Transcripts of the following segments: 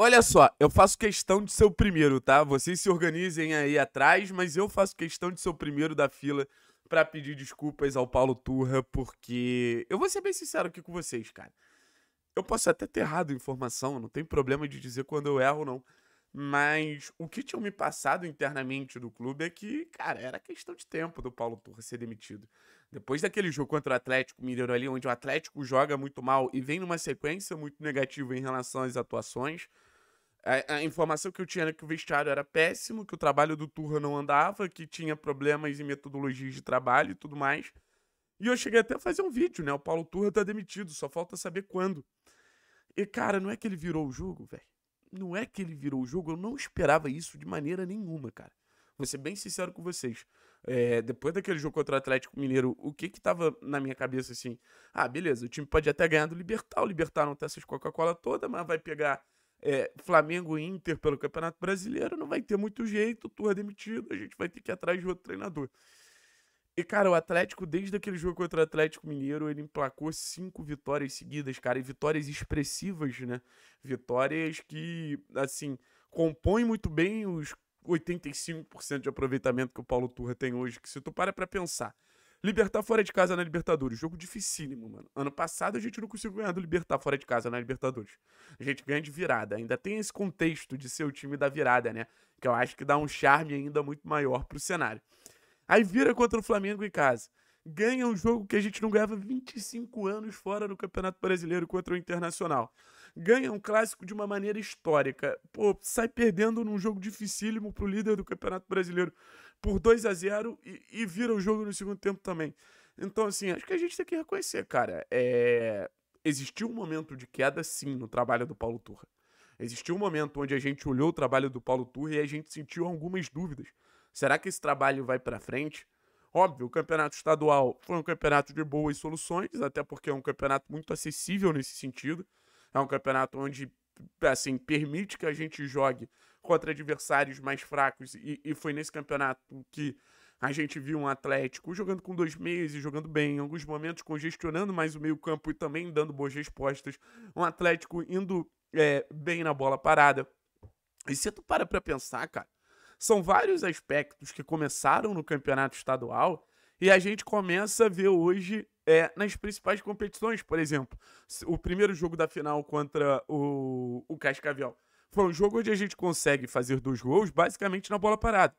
Olha só, eu faço questão de ser o primeiro, tá? Vocês se organizem aí atrás, mas eu faço questão de ser o primeiro da fila para pedir desculpas ao Paulo Turra, porque eu vou ser bem sincero aqui com vocês, cara. Eu posso até ter errado a informação, não tem problema de dizer quando eu erro, não. Mas o que tinham me passado internamente do clube é que, cara, era questão de tempo do Paulo Turra ser demitido. Depois daquele jogo contra o Atlético Mineiro ali, onde o Atlético joga muito mal e vem numa sequência muito negativa em relação às atuações, a, a, informação que eu tinha era que o vestiário era péssimo, que o trabalho do Turra não andava, que tinha problemas em metodologias de trabalho e tudo mais. E eu cheguei até a fazer um vídeo, né? O Paulo Turra tá demitido, só falta saber quando. E, cara, não é que ele virou o jogo, velho. Não é que ele virou o jogo, eu não esperava isso de maneira nenhuma, cara. Vou ser bem sincero com vocês. É, depois daquele jogo contra o Atlético Mineiro, o que que tava na minha cabeça assim? Ah, beleza, o time pode até ganhar do Libertar, o Libertar não tem essas Coca-Cola toda, mas vai pegar é, Flamengo e Inter pelo Campeonato Brasileiro, não vai ter muito jeito, o é demitido, a gente vai ter que ir atrás de outro treinador. E, cara, o Atlético, desde aquele jogo contra o Atlético Mineiro, ele emplacou cinco vitórias seguidas, cara, e vitórias expressivas, né? Vitórias que, assim, compõem muito bem os 85% de aproveitamento que o Paulo Turra tem hoje, que se tu para pra pensar, Libertar fora de casa na Libertadores. Jogo dificílimo, mano. Ano passado a gente não conseguiu ganhar do Libertar fora de casa na Libertadores. A gente ganha de virada. Ainda tem esse contexto de ser o time da virada, né? Que eu acho que dá um charme ainda muito maior pro cenário. Aí vira contra o Flamengo em casa. Ganha um jogo que a gente não ganhava 25 anos fora no Campeonato Brasileiro contra o Internacional. Ganha um clássico de uma maneira histórica. Pô, sai perdendo num jogo dificílimo pro líder do Campeonato Brasileiro por 2 a 0 e, e vira o jogo no segundo tempo também. Então, assim, acho que a gente tem que reconhecer, cara. É... Existiu um momento de queda, sim, no trabalho do Paulo Turra. Existiu um momento onde a gente olhou o trabalho do Paulo Turra e a gente sentiu algumas dúvidas. Será que esse trabalho vai para frente? Óbvio, o campeonato estadual foi um campeonato de boas soluções, até porque é um campeonato muito acessível nesse sentido. É um campeonato onde, assim, permite que a gente jogue contra adversários mais fracos. E, e foi nesse campeonato que a gente viu um Atlético jogando com dois meses, jogando bem, em alguns momentos congestionando mais o meio-campo e também dando boas respostas. Um Atlético indo é, bem na bola parada. E se tu para pra pensar, cara, são vários aspectos que começaram no campeonato estadual e a gente começa a ver hoje é, nas principais competições. Por exemplo, o primeiro jogo da final contra o, o Cascavel foi um jogo onde a gente consegue fazer dois gols basicamente na bola parada.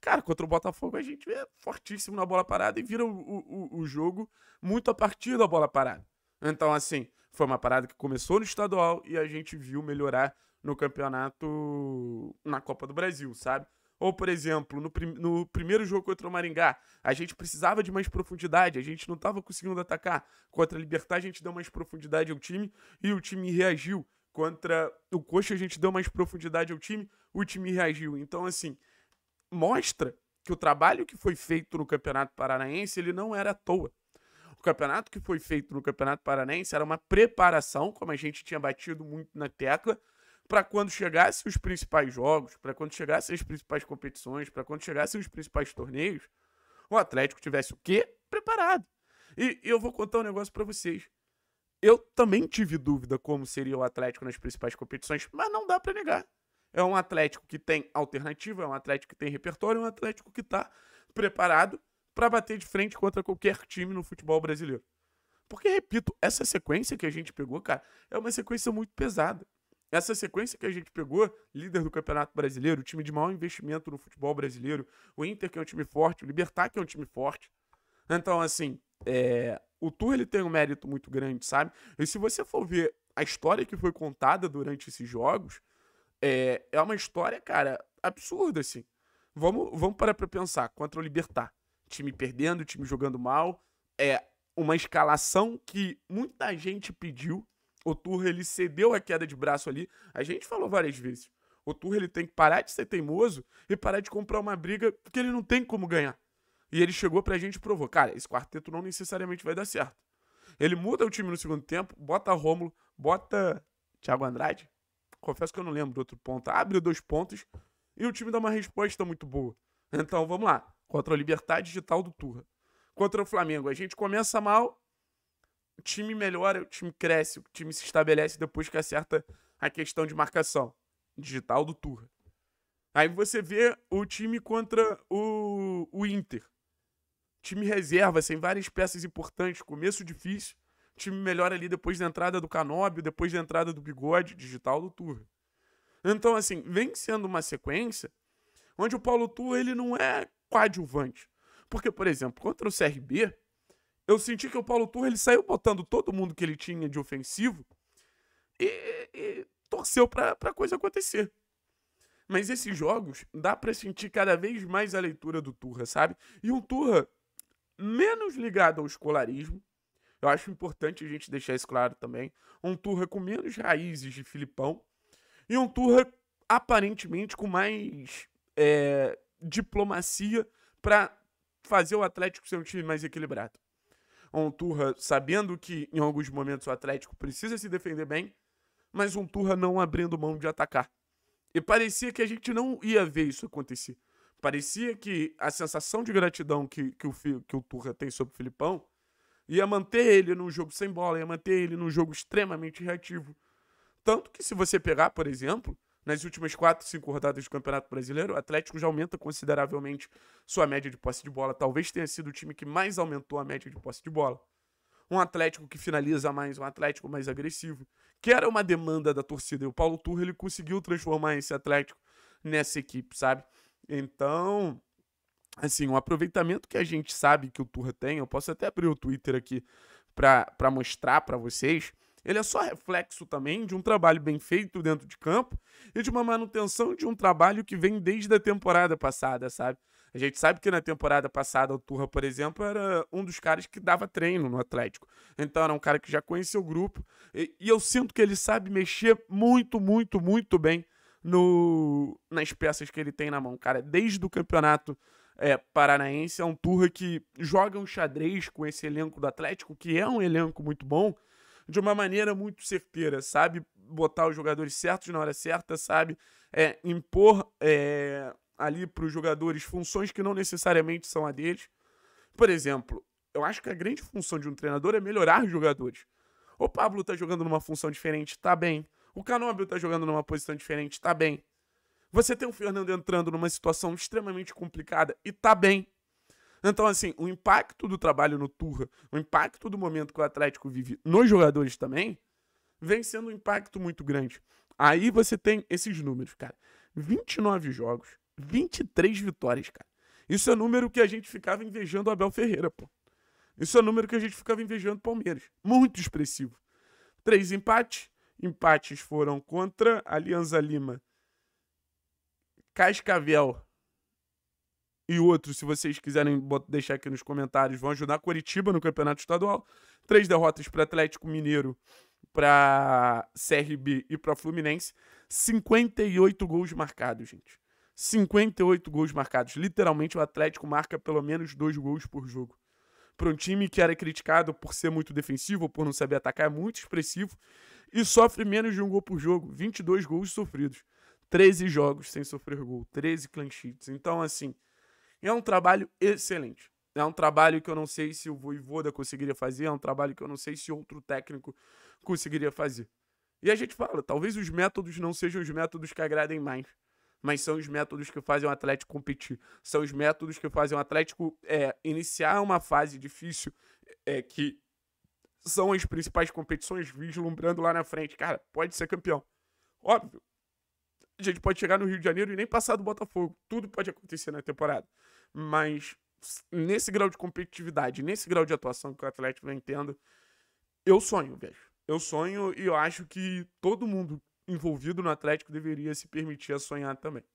Cara, contra o Botafogo a gente é fortíssimo na bola parada e vira o, o, o jogo muito a partir da bola parada. Então, assim, foi uma parada que começou no estadual e a gente viu melhorar no campeonato na Copa do Brasil, sabe? Ou, por exemplo, no, prim no, primeiro jogo contra o Maringá, a gente precisava de mais profundidade, a gente não estava conseguindo atacar. Contra a Libertar, a gente deu mais profundidade ao time e o time reagiu. Contra o Coxa, a gente deu mais profundidade ao time, o time reagiu. Então, assim, mostra que o trabalho que foi feito no Campeonato Paranaense, ele não era à toa. O campeonato que foi feito no Campeonato Paranaense era uma preparação, como a gente tinha batido muito na tecla, para quando chegassem os principais jogos, para quando chegassem as principais competições, para quando chegassem os principais torneios, o Atlético tivesse o quê? Preparado. E eu vou contar um negócio para vocês. Eu também tive dúvida como seria o Atlético nas principais competições, mas não dá para negar. É um Atlético que tem alternativa, é um Atlético que tem repertório, é um Atlético que está preparado para bater de frente contra qualquer time no futebol brasileiro. Porque, repito, essa sequência que a gente pegou, cara, é uma sequência muito pesada. Essa sequência que a gente pegou, líder do Campeonato Brasileiro, o time de maior investimento no futebol brasileiro, o Inter, que é um time forte, o Libertar, que é um time forte. Então, assim, é, o Tour ele tem um mérito muito grande, sabe? E se você for ver a história que foi contada durante esses jogos, é, é uma história, cara, absurda, assim. Vamos, vamos parar pra pensar. Contra o Libertar. Time perdendo, time jogando mal. É uma escalação que muita gente pediu. O Tour, ele cedeu a queda de braço ali. A gente falou várias vezes. O Tour, ele tem que parar de ser teimoso e parar de comprar uma briga porque ele não tem como ganhar. E ele chegou pra gente e provou: cara, esse quarteto não necessariamente vai dar certo. Ele muda o time no segundo tempo, bota Rômulo, bota Thiago Andrade. Confesso que eu não lembro do outro ponto. Abre dois pontos e o time dá uma resposta muito boa. Então vamos lá. Contra o Libertar Digital do Turra. Contra o Flamengo. A gente começa mal, o time melhora, o time cresce, o time se estabelece depois que acerta a questão de marcação. Digital do Turra. Aí você vê o time contra o, o Inter time reserva, sem assim, várias peças importantes, começo difícil, time melhor ali depois da entrada do Canóbio, depois da entrada do Bigode, digital do Turra. Então, assim, vem sendo uma sequência onde o Paulo Turra ele não é coadjuvante. Porque, por exemplo, contra o CRB, eu senti que o Paulo Turra ele saiu botando todo mundo que ele tinha de ofensivo e, e torceu para a coisa acontecer. Mas esses jogos dá para sentir cada vez mais a leitura do Turra, sabe? E um Turra menos ligado ao escolarismo. Eu acho importante a gente deixar isso claro também. Um Turra com menos raízes de Filipão e um Turra aparentemente com mais é, diplomacia para fazer o Atlético ser um time mais equilibrado. Um Turra sabendo que em alguns momentos o Atlético precisa se defender bem, mas um Turra não abrindo mão de atacar. E parecia que a gente não ia ver isso acontecer. Parecia que a sensação de gratidão que, que, o, que o Turra tem sobre o Filipão ia manter ele num jogo sem bola, ia manter ele num jogo extremamente reativo. Tanto que se você pegar, por exemplo, nas últimas 4, 5 rodadas do Campeonato Brasileiro, o Atlético já aumenta consideravelmente sua média de posse de bola. Talvez tenha sido o time que mais aumentou a média de posse de bola. Um Atlético que finaliza mais, um Atlético mais agressivo, que era uma demanda da torcida. E o Paulo Turra ele conseguiu transformar esse Atlético nessa equipe, sabe? Então, assim, o um aproveitamento que a gente sabe que o Turra tem, eu posso até abrir o Twitter aqui para mostrar para vocês, ele é só reflexo também de um trabalho bem feito dentro de campo e de uma manutenção de um trabalho que vem desde a temporada passada, sabe? A gente sabe que na temporada passada o Turra, por exemplo, era um dos caras que dava treino no Atlético. Então era um cara que já conhecia o grupo e, e eu sinto que ele sabe mexer muito, muito, muito bem no, nas peças que ele tem na mão, cara. Desde o campeonato é, paranaense, é um Turra que joga um xadrez com esse elenco do Atlético, que é um elenco muito bom, de uma maneira muito certeira, sabe? Botar os jogadores certos na hora certa, sabe? É, impor é, ali para os jogadores funções que não necessariamente são a deles. Por exemplo, eu acho que a grande função de um treinador é melhorar os jogadores. O Pablo tá jogando numa função diferente, tá bem. O Canóbio tá jogando numa posição diferente, tá bem. Você tem o Fernando entrando numa situação extremamente complicada e tá bem. Então, assim, o impacto do trabalho no Turra, o impacto do momento que o Atlético vive nos jogadores também, vem sendo um impacto muito grande. Aí você tem esses números, cara. 29 jogos, 23 vitórias, cara. Isso é número que a gente ficava invejando o Abel Ferreira, pô. Isso é número que a gente ficava invejando o Palmeiras. Muito expressivo. Três empates, empates foram contra Alianza Lima, Cascavel e outro, se vocês quiserem deixar aqui nos comentários, vão ajudar Curitiba no Campeonato Estadual. Três derrotas para Atlético Mineiro, para CRB e para Fluminense. 58 gols marcados, gente. 58 gols marcados. Literalmente o Atlético marca pelo menos dois gols por jogo para um time que era criticado por ser muito defensivo, por não saber atacar, é muito expressivo e sofre menos de um gol por jogo, 22 gols sofridos, 13 jogos sem sofrer gol, 13 clean sheets. Então, assim, é um trabalho excelente. É um trabalho que eu não sei se o Voivoda conseguiria fazer, é um trabalho que eu não sei se outro técnico conseguiria fazer. E a gente fala, talvez os métodos não sejam os métodos que agradem mais mas são os métodos que fazem o Atlético competir. São os métodos que fazem o Atlético é, iniciar uma fase difícil é, que são as principais competições, vislumbrando lá na frente. Cara, pode ser campeão. Óbvio. A gente pode chegar no Rio de Janeiro e nem passar do Botafogo. Tudo pode acontecer na temporada. Mas nesse grau de competitividade, nesse grau de atuação que o Atlético vem tendo, eu sonho, velho. Eu sonho e eu acho que todo mundo envolvido no Atlético deveria se permitir a sonhar também.